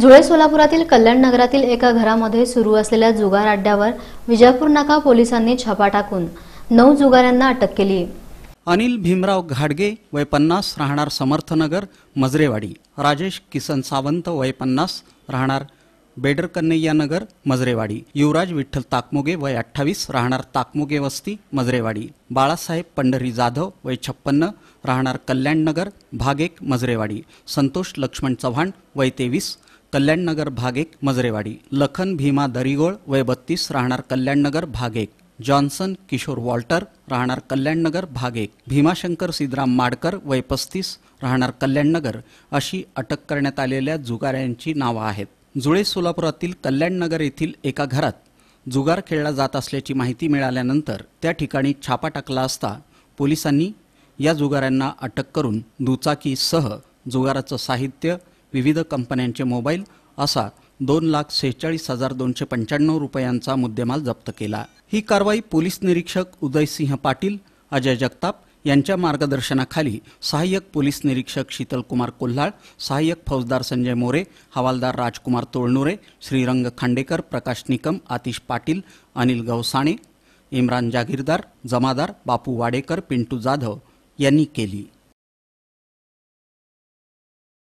जुळे सोलापुरातील कल्याण नगरातील एका घरामध्ये सुरू असलेल्या जुगार अड्ड्यावर विजापूर नाका पोलिसांनी छापा टाकून नऊ जुगाऱ्यांना अटक केली अनिल भीमराव घाडगे वय पन्नास राहणार समर्थनगर मजरेवाडी राजेश किसन सावंत वय पन्नास राहणार बेडर नगर मजरेवाडी युवराज विठ्ठल ताकमोगे वय अठ्ठावीस राहणार ताकमोगे वस्ती मजरेवाडी बाळासाहेब पंढरी जाधव वय छप्पन्न राहणार कल्याणनगर भागेक मजरेवाडी संतोष लक्ष्मण चव्हाण वय तेवीस कल्याणनगर भाग एक मजरेवाडी लखन भीमा दरिगोळ वय बत्तीस राहणार कल्याणनगर भाग एक जॉन्सन किशोर वॉल्टर राहणार कल्याणनगर भाग एक भीमाशंकर सिद्धराम माडकर वय पस्तीस राहणार कल्याणनगर अशी अटक करण्यात आलेल्या जुगाऱ्यांची नावं आहेत जुळे सोलापुरातील कल्याणनगर येथील एका घरात जुगार खेळला जात असल्याची माहिती मिळाल्यानंतर त्या ठिकाणी छापा टाकला असता पोलिसांनी या जुगाऱ्यांना अटक करून दुचाकीसह जुगाराचं साहित्य विविध कंपन्यांचे मोबाईल असा दोन लाख सेहेचाळीस हजार दोनशे पंच्याण्णव रुपयांचा मुद्देमाल जप्त केला ही कारवाई पोलीस निरीक्षक उदयसिंह पाटील अजय जगताप यांच्या मार्गदर्शनाखाली सहाय्यक पोलीस निरीक्षक शीतलकुमार कोल्हाळ सहाय्यक फौजदार संजय मोरे हवालदार राजकुमार तोळनुरे श्रीरंग खांडेकर प्रकाश निकम आतिश पाटील अनिल गवसाणे इम्रान जागीरदार जमादार बापू वाडेकर पिंटू जाधव यांनी केली